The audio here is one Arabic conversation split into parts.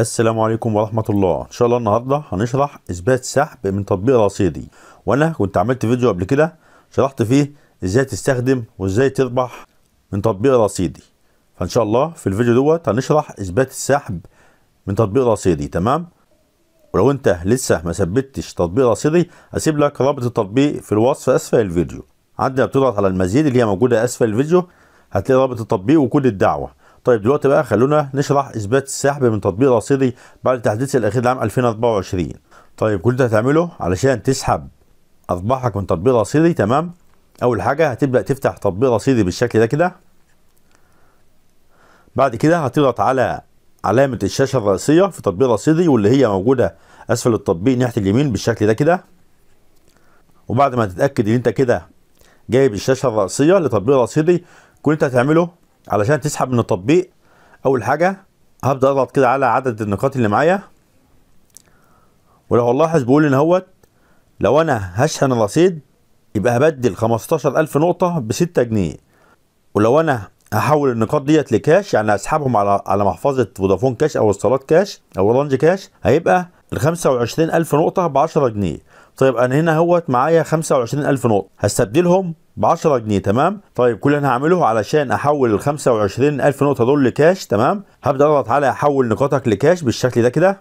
السلام عليكم ورحمة الله ان شاء الله النهاردة هنشرح اثبات سحب من تطبيق رصيدي وانا كنت عملت فيديو قبل كده شرحت فيه ازاي تستخدم وازاي تربح من تطبيق رصيدي فان شاء الله في الفيديو دوت هنشرح اثبات السحب من تطبيق رصيدي تمام ولو انت لسه ما ثبتش تطبيق رصيدي هسيب لك رابط التطبيق في الوصف اسفل الفيديو عندنا بتضغط على المزيد اللي هي موجودة اسفل الفيديو هتلاقي رابط التطبيق وكل الدعوة طيب دلوقتي بقى خلونا نشرح اثبات السحب من تطبيق رصيدي بعد تحديث الاخير لعام 2024 طيب كل ده هتعمله علشان تسحب ارباحك من تطبيق رصيدي تمام اول حاجه هتبدا تفتح تطبيق رصيدي بالشكل ده كده بعد كده هتضغط على علامه الشاشه الرئيسيه في تطبيق رصيدي واللي هي موجوده اسفل التطبيق ناحيه اليمين بالشكل ده كده وبعد ما تتاكد ان انت كده جايب الشاشه الرئيسيه لتطبيق رصيدي كل انت هتعمله علشان تسحب من التطبيق اول حاجه هبدا اضغط كده على عدد النقاط اللي معايا ولو هنلاحظ بيقول ان هوت لو انا هشحن الرصيد يبقى هبدل 15000 نقطه ب 6 جنيه ولو انا هحول النقاط ديت لكاش يعني هسحبهم على على محفظه فودافون كاش او اتصالات كاش او رانج كاش هيبقى ال 25000 نقطه ب 10 جنيه طيب انا هنا اهوت معايا 25000 نقطه هستبدلهم ب 10 جنيه تمام طيب كل اللي انا هعمله علشان احول ال 25000 نقطه دول لكاش تمام هبدا اضغط على احول نقاطك لكاش بالشكل ده كده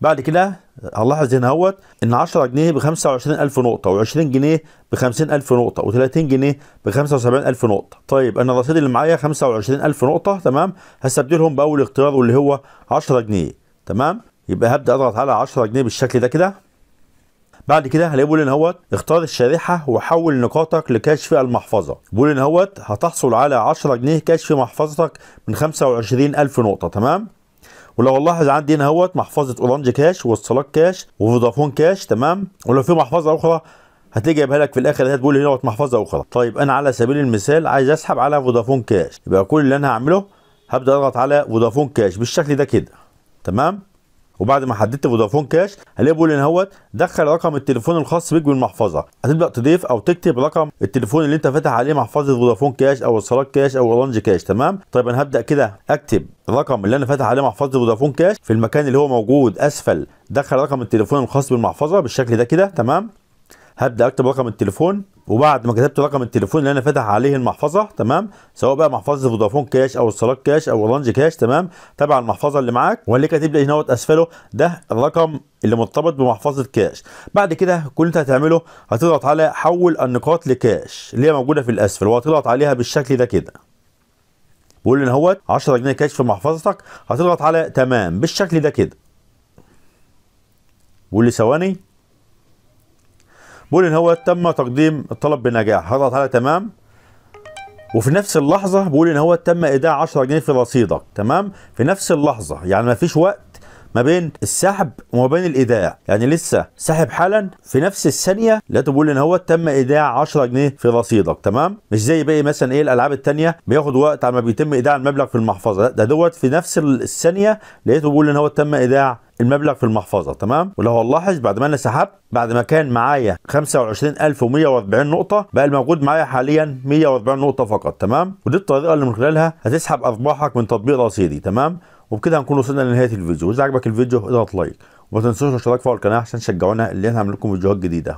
بعد كده هنلاحظ هنا اهوت ان 10 جنيه ب 25000 نقطه و20 جنيه ب 50000 نقطه و30 جنيه ب 75000 نقطه طيب انا الرصيد اللي معايا 25000 نقطه تمام هستبدلهم باول اختيار واللي هو 10 جنيه تمام يبقى هبدا اضغط على 10 جنيه بالشكل ده كده بعد كده هلاقي بولين هوت اختار الشريحه وحول نقاطك لكشف المحفظه بولين هوت هتحصل على 10 جنيه كشف محفظتك من 25000 نقطه تمام ولو نلاحظ عندي هنا هوت محفظه اورانج كاش واتصالات كاش وفودافون كاش تمام ولو في محفظه اخرى هتيجي جايبها لك في الاخر هتقول تقول هنا محفظه اخرى طيب انا على سبيل المثال عايز اسحب على فودافون كاش يبقى كل اللي انا هعمله هبدا اضغط على فودافون كاش بالشكل ده كده تمام وبعد ما حددت فودافون كاش هلاقي ان هو دخل رقم التليفون الخاص بيك بالمحفظه هتبدا تضيف او تكتب رقم التليفون اللي انت فاتح عليه محفظه فودافون كاش او اتصالات كاش او اورنج كاش تمام طيب انا هبدا كده اكتب الرقم اللي انا فاتح عليه محفظه فودافون كاش في المكان اللي هو موجود اسفل دخل رقم التليفون الخاص بالمحفظه بالشكل ده كده تمام هبدا اكتب رقم التليفون وبعد ما كتبت رقم التليفون اللي انا فاتح عليه المحفظه تمام سواء بقى محفظه فودافون كاش او اتصالات كاش او اورنج كاش تمام تبع المحفظه اللي معاك واللي كاتب لي هنا اسفله ده الرقم اللي مرتبط بمحفظه كاش بعد كده كل اللي هتعمله هتضغط على حول النقاط لكاش اللي هي موجوده في الاسفل وهتضغط عليها بالشكل ده كده بيقول ان هو 10 جنيه كاش في محفظتك هتضغط على تمام بالشكل ده كده بيقول لي ثواني بقول ان هو تم تقديم الطلب بنجاح هضغط على تمام وفي نفس اللحظه بقول ان هو تم ايداع 10 جنيه في رصيدك تمام في نفس اللحظه يعني ما فيش وقت ما بين السحب وما بين الايداع يعني لسه ساحب حالا في نفس الثانيه لا تقول ان هو تم ايداع 10 جنيه في رصيدك تمام مش زي باقي مثلا ايه الالعاب الثانيه بياخد وقت على ما بيتم ايداع المبلغ في المحفظه ده دوت في نفس الثانيه لقيته بيقول ان هو تم ايداع المبلغ في المحفظه تمام ولو هنلاحظ بعد ما انا سحبت بعد ما كان معايا 25140 نقطه بقى الموجود معايا حاليا 140 نقطه فقط تمام ودي الطريقه اللي من خلالها هتسحب ارباحك من تطبيق رصيدي تمام وبكده هنكون وصلنا لنهايه الفيديو واذا عجبك الفيديو اضغط لايك وما تنسوش الاشتراك في القناه عشان تشجعونا اللي هنعمل لكم فيديوهات جديده